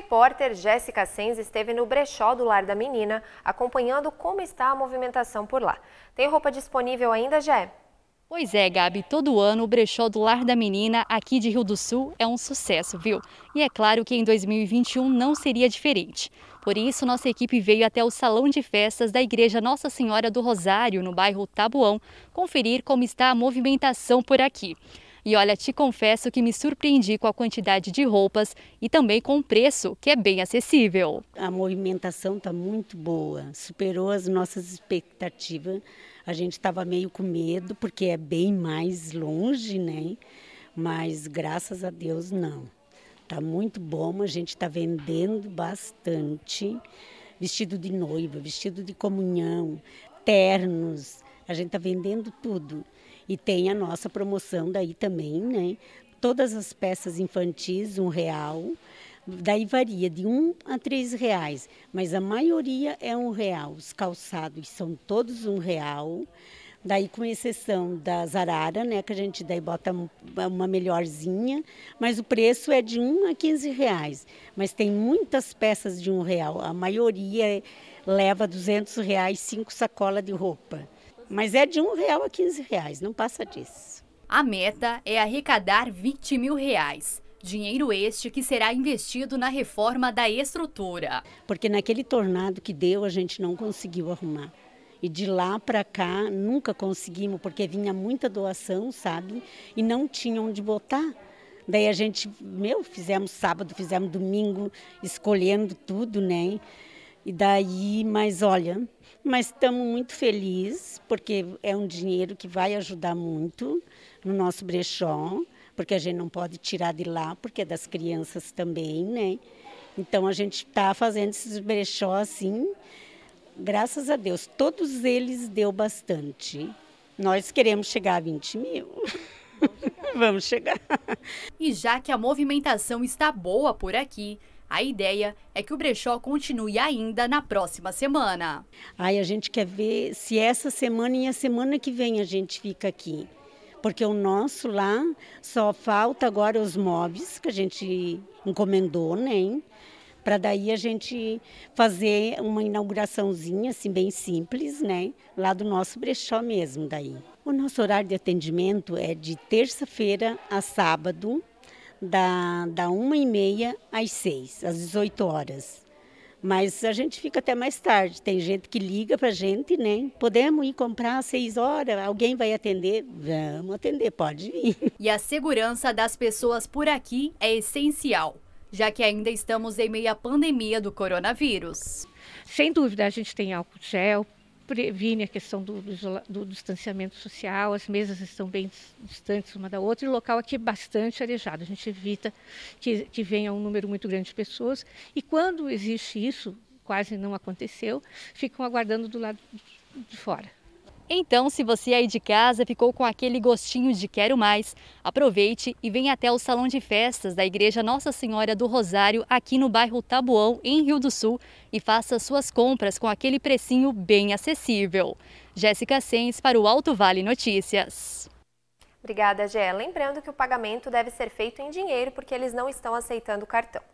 repórter Jéssica Sens esteve no brechó do lar da menina, acompanhando como está a movimentação por lá. Tem roupa disponível ainda, Jé? Pois é, Gabi, todo ano o brechó do Lar da Menina aqui de Rio do Sul é um sucesso, viu? E é claro que em 2021 não seria diferente. Por isso, nossa equipe veio até o Salão de Festas da Igreja Nossa Senhora do Rosário, no bairro Tabuão, conferir como está a movimentação por aqui. E olha, te confesso que me surpreendi com a quantidade de roupas e também com o preço, que é bem acessível. A movimentação está muito boa, superou as nossas expectativas. A gente estava meio com medo, porque é bem mais longe, né? Mas graças a Deus, não. Está muito bom, a gente está vendendo bastante. Vestido de noiva, vestido de comunhão, ternos, a gente está vendendo tudo. E tem a nossa promoção daí também, né? Todas as peças infantis, um real. Daí varia de um a três reais, mas a maioria é um real. Os calçados são todos um real. Daí, com exceção da Zarara, né, que a gente daí bota uma melhorzinha, mas o preço é de um a quinze reais. Mas tem muitas peças de um real. A maioria leva duzentos reais, cinco sacolas de roupa. Mas é de um real a 15 reais, não passa disso. A meta é arrecadar 20 mil reais. Dinheiro este que será investido na reforma da estrutura. Porque naquele tornado que deu, a gente não conseguiu arrumar. E de lá para cá nunca conseguimos, porque vinha muita doação, sabe? E não tinha onde botar. Daí a gente, meu, fizemos sábado, fizemos domingo, escolhendo tudo, né? E daí, mas olha, mas estamos muito felizes, porque é um dinheiro que vai ajudar muito no nosso brechó, porque a gente não pode tirar de lá, porque é das crianças também, né? Então a gente está fazendo esses brechó assim, graças a Deus. Todos eles deu bastante. Nós queremos chegar a 20 mil. Vamos chegar. Vamos chegar. E já que a movimentação está boa por aqui, a ideia é que o brechó continue ainda na próxima semana. Aí a gente quer ver se essa semana e a semana que vem a gente fica aqui. Porque o nosso lá só falta agora os móveis que a gente encomendou, né? Para daí a gente fazer uma inauguraçãozinha assim bem simples, né? Lá do nosso brechó mesmo daí. O nosso horário de atendimento é de terça-feira a sábado, da, da uma e meia às seis, às 18 horas. Mas a gente fica até mais tarde. Tem gente que liga para a gente, né? Podemos ir comprar às seis horas? Alguém vai atender? Vamos atender, pode ir. E a segurança das pessoas por aqui é essencial, já que ainda estamos em meio à pandemia do coronavírus. Sem dúvida, a gente tem álcool gel, previne a questão do, do, do, distanciamento social, as mesas estão bem distantes uma da outra, e o local aqui é bastante arejado. A gente evita que, que venha um número muito grande de pessoas, e quando existe isso, quase não aconteceu, ficam aguardando do lado de fora. Então, se você aí de casa ficou com aquele gostinho de quero mais, aproveite e venha até o salão de festas da Igreja Nossa Senhora do Rosário, aqui no bairro Tabuão, em Rio do Sul, e faça suas compras com aquele precinho bem acessível. Jéssica Sens para o Alto Vale Notícias. Obrigada, Gé. Lembrando que o pagamento deve ser feito em dinheiro porque eles não estão aceitando cartão.